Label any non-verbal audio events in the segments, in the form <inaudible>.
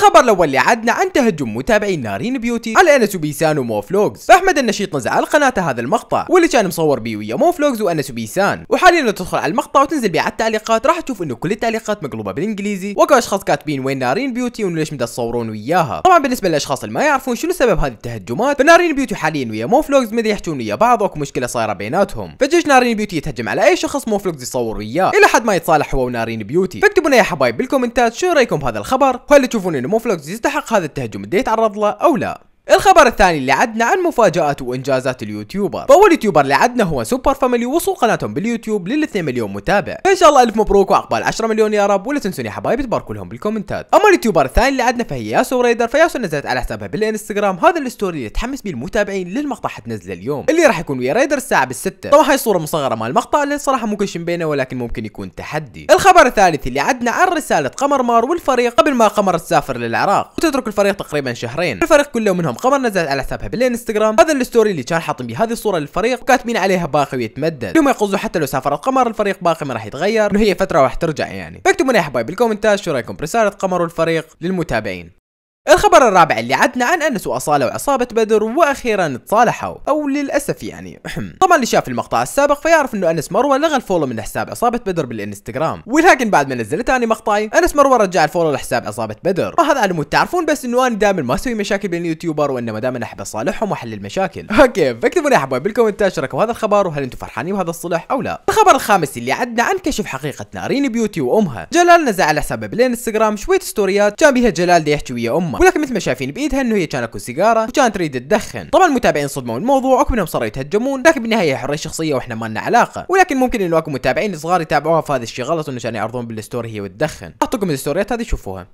الخبر الاول اللي عدنا عن تهجم متابعين نارين بيوتي على انس بيسان وموفلوجز فاحمد النشيط نزع على قناته هذا المقطع واللي كان مصور بيه ويا موفلوجز وانس بيسان وحاليا لو تدخل على المقطع وتنزل بيه على التعليقات راح تشوف انه كل التعليقات مقلوبه بالانجليزي واكو اشخاص كاتبين وين نارين بيوتي وانه ليش متصورون وياها طبعا بالنسبه للاشخاص اللي ما يعرفون شنو سبب هذه التهجمات فنارين بيوتي حاليا ويا موفلوجز مدى يحجون ويا بعض واكو مشكله صايره بيناتهم فجيش نارين بيوتي يتهجم على اي شخص موفلوجز يصور وياه الى حد ما يتصالح هو ونارين بيوتي فاكتبوا لنا يا حبايب بالكومنتات شو رايكم بهذا الخبر وهل تشوفون انه الموفلوكس يستحق هذا التهجم اللي يتعرض له او لا الخبر الثاني اللي عدنا عن مفاجآت وإنجازات اليوتيوبر فأول يوتيوبر اللي عدنا هو سوبر فاميلي وصول قناتهم باليوتيوب لل 2 مليون متابع فإن شاء الله ألف مبروك وعقبال 10 مليون يا رب ولا تنسوني يا حبايبي تباركوا لهم بالكومنتات أما اليوتيوبر الثاني اللي عدنا فهي ياسو ريدر فياسو نزلت على حسابها بالانستغرام هذا الستوري اللي تحمس بيه المتابعين للمقطع حتنزله اليوم اللي راح يكون ويا ريدر الساعة بالستة طبعا هاي صورة مصغرة مال المقطع اللي صراحة مو كل بينه ولكن ممكن يكون تحدي الخبر الثالث اللي عدنا عن رسالة قمر مار والفريق قبل ما قمر تسافر للعراق وتترك الفريق تقريبا شهرين الفريق كله منهم قمر نزلت على حسابها بالانستغرام هذا الستوري اللي كان حاطين بهذه الصوره للفريق وكاتبين عليها باقي ويتمدد هم يقصدوا حتى لو سافر القمر الفريق باقي ما راح يتغير انه هي فتره راح ترجع يعني فاكتبوا لنا يا حبايب بالكومنتات شو رايكم برساله قمر والفريق للمتابعين الخبر الرابع اللي عدنا عن انس واصاله وعصابة بدر وأخيرا تصالحوا أو للأسف يعني <clears throat> طبعا اللي شاف المقطع السابق فيعرف أنه أنس مروة لغى الفولو من حساب عصابة بدر بالإنستغرام ولكن بعد ما نزلت أنا مقطعي أنس مروة رجع الفولو لحساب عصابة بدر وهذا على مود تعرفون بس أنه أنا دائما ما أسوي مشاكل بين اليوتيوبر وإنما دائما أحب أصالحهم وأحل المشاكل <laughs> أوكي فاكتبوا لي يا حبايب بالكومنتات شاركوا هذا الخبر وهل أنتم فرحانين بهذا الصلح أو لا الخبر الخامس اللي عدنا عن كشف حقيقة نارين بيوتي وأمها جلال نزل على حسابه بالإنستغرام شوية ستوريات كان بيها جلال يحكي ويا أمه امه ولكن مثل ما شايفين بايدها انه هي كان اكو سيجاره وكانت تريد تدخن طبعا المتابعين صدموا الموضوع وكلهم صاروا يتهجمون لكن بالنهايه حريه شخصيه واحنا ما لنا علاقه ولكن ممكن انه اكو متابعين صغار يتابعوها في هذا الشيء غلط انه كانوا يعرضون بالستوري هي وتدخن اعطوكم الستوريات هذه شوفوها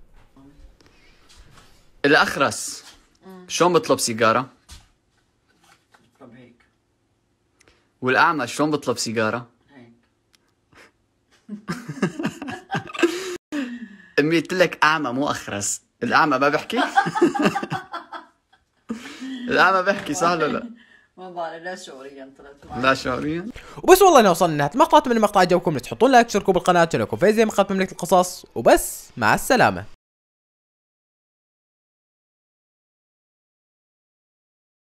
الاخرس شلون بطلب سيجاره والاعمى شلون بطلب سيجاره <laughs> قلت لك اعمى مو اخرس الأعمى ما بحكي؟ <laughs> الأعمى بحكي صح ولا لا؟ ما بعرف لا شعوريا طلعت لا شعوريا وبس والله وصلنا لنهايه المقطع من المقطع عجبكم لا تحطون لايك تشتركوا بالقناه تشاركوا في مقاطع مملكه القصص وبس مع السلامه